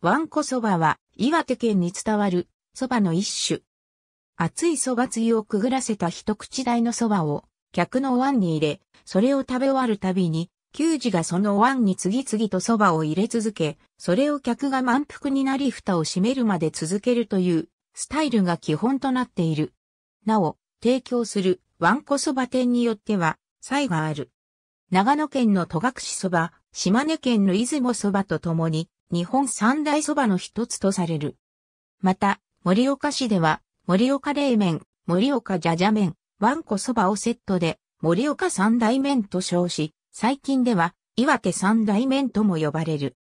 わんこそばは岩手県に伝わるそばの一種。熱いそばつゆをくぐらせた一口大のそばを客のお椀に入れ、それを食べ終わるたびに、給仕がそのお椀に次々とそばを入れ続け、それを客が満腹になり蓋を閉めるまで続けるというスタイルが基本となっている。なお、提供するわんこそば店によっては差異がある。長野県の戸隠そば、島根県の出雲そばとともに、日本三大蕎麦の一つとされる。また、盛岡市では、盛岡冷麺、盛岡じゃじゃ麺、わんこ蕎麦をセットで、盛岡三大麺と称し、最近では、岩手三大麺とも呼ばれる。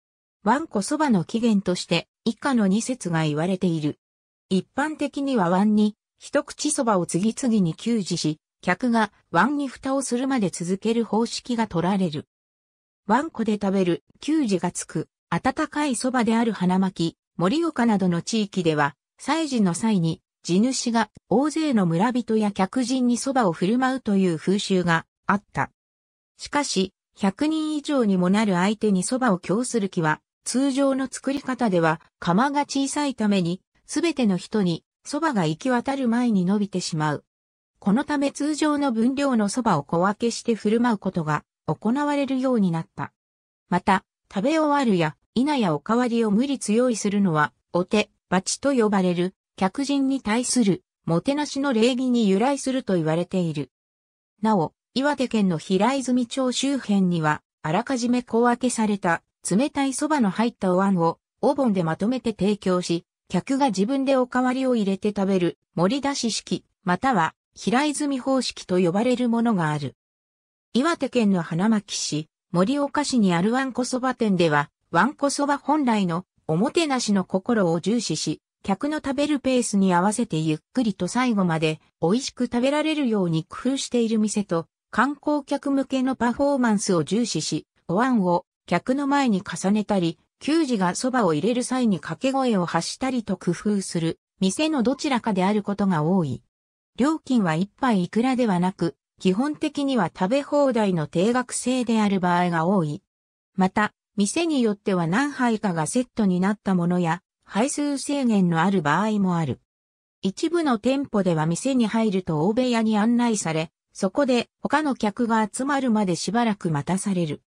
わんこ蕎麦の起源として、以下の二節が言われている。一般的にはンに、一口蕎麦を次々に給仕し、客がンに蓋をするまで続ける方式が取られる。わんこで食べる、給仕がつく、暖かいそばである花巻、盛岡などの地域では、祭事の際に、地主が大勢の村人や客人に蕎麦を振る舞うという風習があった。しかし、100人以上にもなる相手に蕎麦を供する気は、通常の作り方では釜が小さいために、すべての人に蕎麦が行き渡る前に伸びてしまう。このため通常の分量の蕎麦を小分けして振る舞うことが行われるようになった。また、食べ終わるや稲やおかわりを無理強いするのは、お手、バチと呼ばれる、客人に対する、もてなしの礼儀に由来すると言われている。なお、岩手県の平泉町周辺には、あらかじめ小分けされた、冷たい蕎麦の入ったお椀を、お盆でまとめて提供し、客が自分でおかわりを入れて食べる、盛り出し式、または、平泉方式と呼ばれるものがある。岩手県の花巻市、森岡市にあるわんこそば店では、ワンこそば本来のおもてなしの心を重視し、客の食べるペースに合わせてゆっくりと最後まで美味しく食べられるように工夫している店と、観光客向けのパフォーマンスを重視し、お椀を客の前に重ねたり、給仕がそばを入れる際に掛け声を発したりと工夫する、店のどちらかであることが多い。料金は一杯いくらではなく、基本的には食べ放題の定額制である場合が多い。また、店によっては何杯かがセットになったものや、配数制限のある場合もある。一部の店舗では店に入ると大部屋に案内され、そこで他の客が集まるまでしばらく待たされる。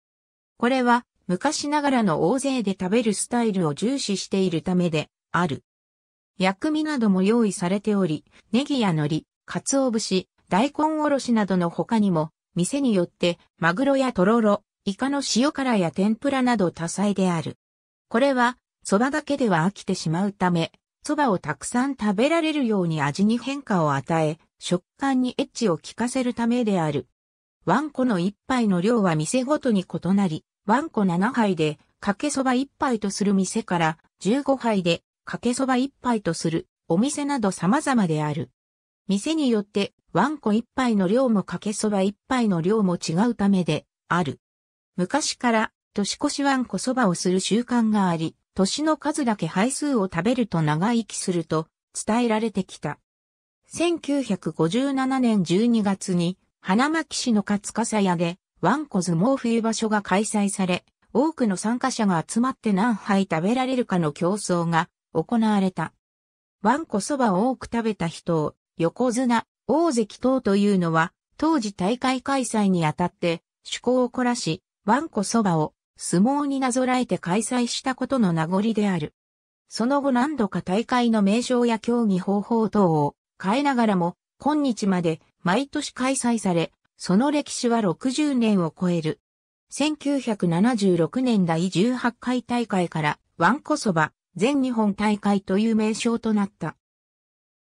これは昔ながらの大勢で食べるスタイルを重視しているためである。薬味なども用意されており、ネギや海苔、鰹節、大根おろしなどの他にも、店によってマグロやトロロ、イカの塩辛や天ぷらなど多彩である。これは、蕎麦だけでは飽きてしまうため、蕎麦をたくさん食べられるように味に変化を与え、食感にエッジを効かせるためである。ワンコの一杯の量は店ごとに異なり、ワンコ7杯で、かけそば一杯とする店から、15杯で、かけそば一杯とする、お店など様々である。店によって、ワンコ一杯の量もかけそば一杯の量も違うためで、ある。昔から、年越しわんこそばをする習慣があり、年の数だけ杯数を食べると長生きすると伝えられてきた。1957年12月に、花巻市の勝笠屋で、ワンコ相撲冬場所が開催され、多くの参加者が集まって何杯食べられるかの競争が行われた。ワンコそばを多く食べた人を、横綱、大関等というのは、当時大会開催にあたって、趣向を凝らし、ワンコそばを相撲になぞらえて開催したことの名残である。その後何度か大会の名称や競技方法等を変えながらも、今日まで毎年開催され、その歴史は60年を超える。1976年第18回大会から、ワンコそば全日本大会という名称となった。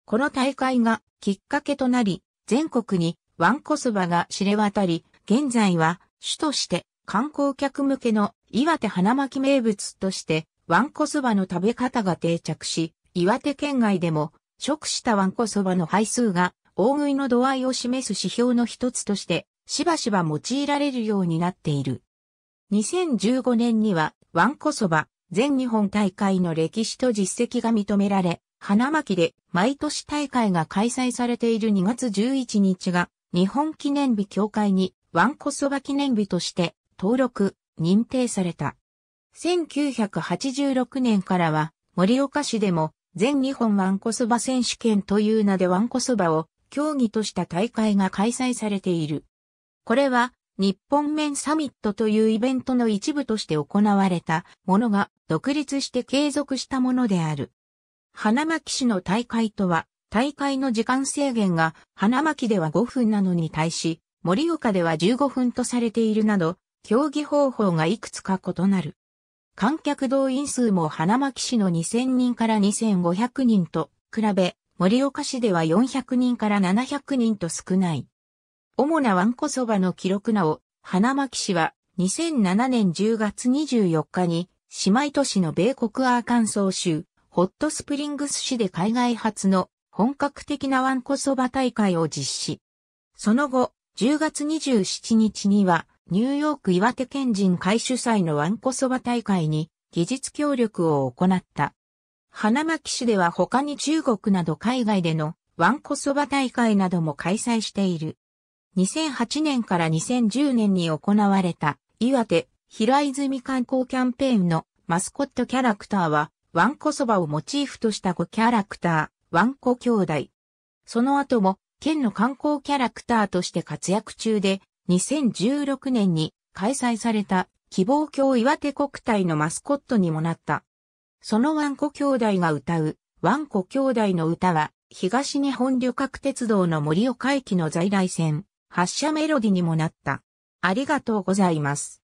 この大会がきっかけとなり、全国にワンコそばが知れ渡り、現在は主として観光客向けの岩手花巻名物としてワンコそばの食べ方が定着し、岩手県外でも食したワンコそばの配数が大食いの度合いを示す指標の一つとしてしばしば用いられるようになっている。2015年にはワンコそば全日本大会の歴史と実績が認められ、花巻で毎年大会が開催されている2月11日が日本記念日協会にワンコそば記念日として登録、認定された。1986年からは、盛岡市でも、全日本わんこそば選手権という名でわんこそばを競技とした大会が開催されている。これは、日本麺サミットというイベントの一部として行われたものが独立して継続したものである。花巻市の大会とは、大会の時間制限が花巻では5分なのに対し、盛岡では15分とされているなど、競技方法がいくつか異なる。観客動員数も花巻市の2000人から2500人と比べ、盛岡市では400人から700人と少ない。主なワンコそばの記録なお、花巻市は2007年10月24日に姉妹都市の米国アーカンソー州、ホットスプリングス市で海外初の本格的なワンコそば大会を実施。その後、10月27日にはニューヨーク岩手県人会主催のワンコそば大会に技術協力を行った。花巻市では他に中国など海外でのワンコそば大会なども開催している。2008年から2010年に行われた岩手平泉観光キャンペーンのマスコットキャラクターはワンコそばをモチーフとした5キャラクター、ワンコ兄弟。その後も県の観光キャラクターとして活躍中で2016年に開催された希望郷岩手国体のマスコットにもなった。そのワンコ兄弟が歌うワンコ兄弟の歌は東日本旅客鉄道の森岡駅の在来線発車メロディにもなった。ありがとうございます。